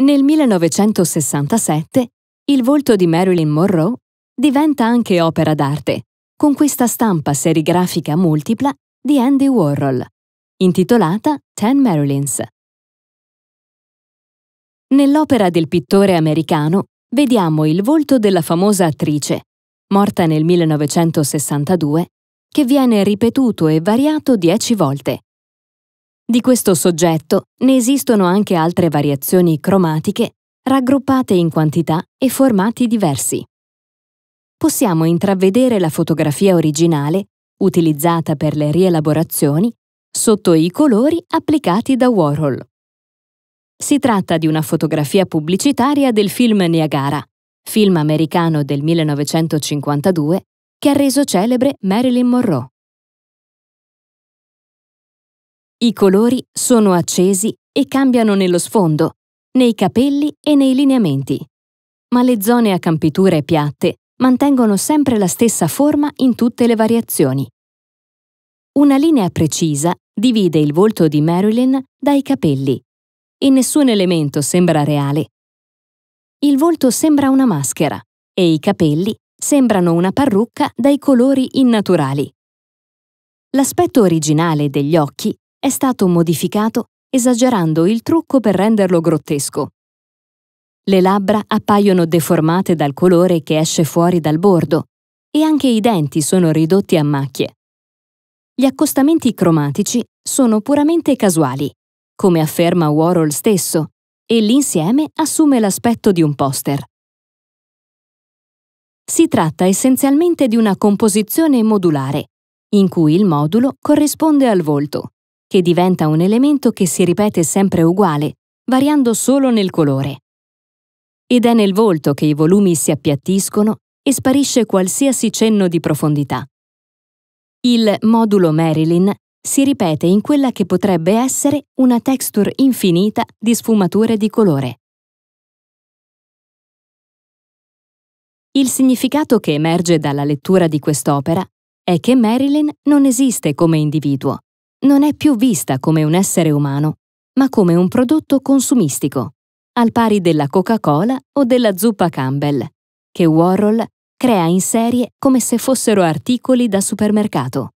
Nel 1967 il volto di Marilyn Monroe diventa anche opera d'arte, con questa stampa serigrafica multipla di Andy Warhol, intitolata Ten Marilyns. Nell'opera del pittore americano vediamo il volto della famosa attrice, morta nel 1962, che viene ripetuto e variato dieci volte, di questo soggetto ne esistono anche altre variazioni cromatiche raggruppate in quantità e formati diversi. Possiamo intravedere la fotografia originale, utilizzata per le rielaborazioni, sotto i colori applicati da Warhol. Si tratta di una fotografia pubblicitaria del film Niagara, film americano del 1952 che ha reso celebre Marilyn Monroe. I colori sono accesi e cambiano nello sfondo, nei capelli e nei lineamenti. Ma le zone a campiture piatte mantengono sempre la stessa forma in tutte le variazioni. Una linea precisa divide il volto di Marilyn dai capelli e nessun elemento sembra reale. Il volto sembra una maschera e i capelli sembrano una parrucca dai colori innaturali. L'aspetto originale degli occhi è stato modificato esagerando il trucco per renderlo grottesco. Le labbra appaiono deformate dal colore che esce fuori dal bordo e anche i denti sono ridotti a macchie. Gli accostamenti cromatici sono puramente casuali, come afferma Warhol stesso, e l'insieme assume l'aspetto di un poster. Si tratta essenzialmente di una composizione modulare, in cui il modulo corrisponde al volto che diventa un elemento che si ripete sempre uguale, variando solo nel colore. Ed è nel volto che i volumi si appiattiscono e sparisce qualsiasi cenno di profondità. Il modulo Marilyn si ripete in quella che potrebbe essere una texture infinita di sfumature di colore. Il significato che emerge dalla lettura di quest'opera è che Marilyn non esiste come individuo, non è più vista come un essere umano, ma come un prodotto consumistico, al pari della Coca-Cola o della zuppa Campbell, che Warhol crea in serie come se fossero articoli da supermercato.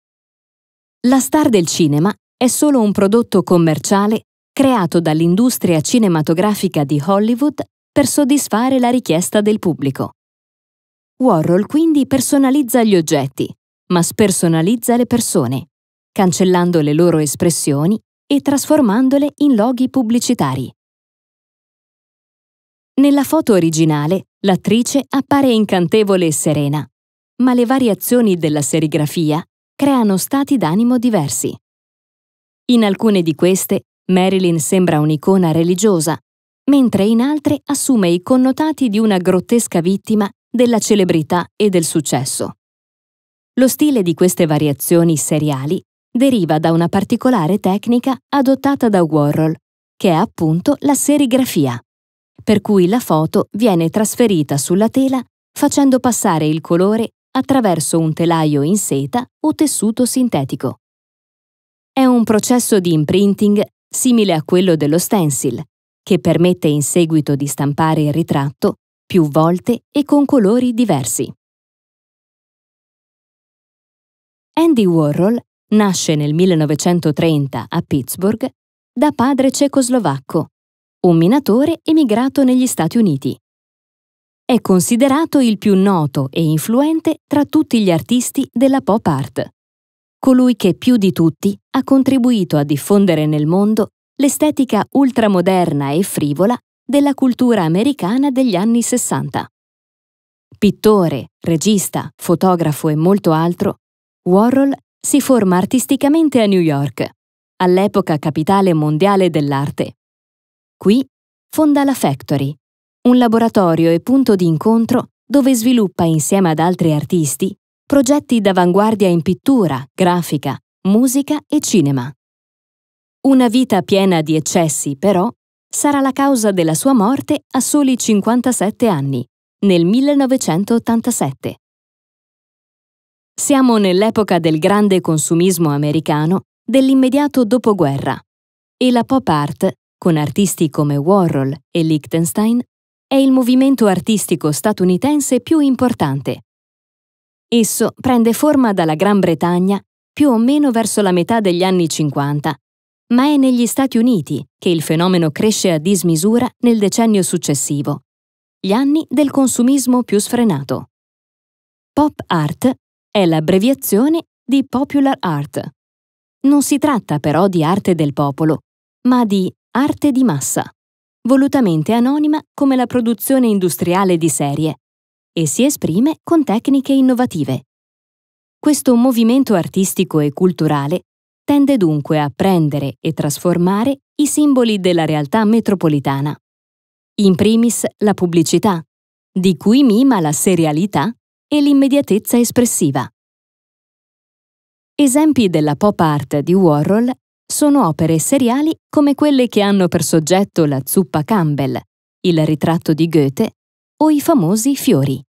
La star del cinema è solo un prodotto commerciale creato dall'industria cinematografica di Hollywood per soddisfare la richiesta del pubblico. Warhol quindi personalizza gli oggetti, ma spersonalizza le persone cancellando le loro espressioni e trasformandole in loghi pubblicitari. Nella foto originale l'attrice appare incantevole e serena, ma le variazioni della serigrafia creano stati d'animo diversi. In alcune di queste Marilyn sembra un'icona religiosa, mentre in altre assume i connotati di una grottesca vittima della celebrità e del successo. Lo stile di queste variazioni seriali deriva da una particolare tecnica adottata da Warhol, che è appunto la serigrafia, per cui la foto viene trasferita sulla tela facendo passare il colore attraverso un telaio in seta o tessuto sintetico. È un processo di imprinting simile a quello dello stencil, che permette in seguito di stampare il ritratto più volte e con colori diversi. Andy Warhol nasce nel 1930 a Pittsburgh da padre cecoslovacco, un minatore emigrato negli Stati Uniti. È considerato il più noto e influente tra tutti gli artisti della pop art, colui che più di tutti ha contribuito a diffondere nel mondo l'estetica ultramoderna e frivola della cultura americana degli anni 60. Pittore, regista, fotografo e molto altro, Warhol si forma artisticamente a New York, all'epoca capitale mondiale dell'arte. Qui fonda la Factory, un laboratorio e punto di incontro dove sviluppa insieme ad altri artisti progetti d'avanguardia in pittura, grafica, musica e cinema. Una vita piena di eccessi, però, sarà la causa della sua morte a soli 57 anni, nel 1987. Siamo nell'epoca del grande consumismo americano dell'immediato dopoguerra e la pop art, con artisti come Warhol e Liechtenstein, è il movimento artistico statunitense più importante. Esso prende forma dalla Gran Bretagna più o meno verso la metà degli anni 50, ma è negli Stati Uniti che il fenomeno cresce a dismisura nel decennio successivo, gli anni del consumismo più sfrenato. Pop art è l'abbreviazione di Popular Art. Non si tratta però di arte del popolo, ma di arte di massa, volutamente anonima come la produzione industriale di serie, e si esprime con tecniche innovative. Questo movimento artistico e culturale tende dunque a prendere e trasformare i simboli della realtà metropolitana. In primis la pubblicità, di cui mima la serialità e l'immediatezza espressiva. Esempi della pop art di Warhol sono opere seriali come quelle che hanno per soggetto la zuppa Campbell, il ritratto di Goethe o i famosi fiori.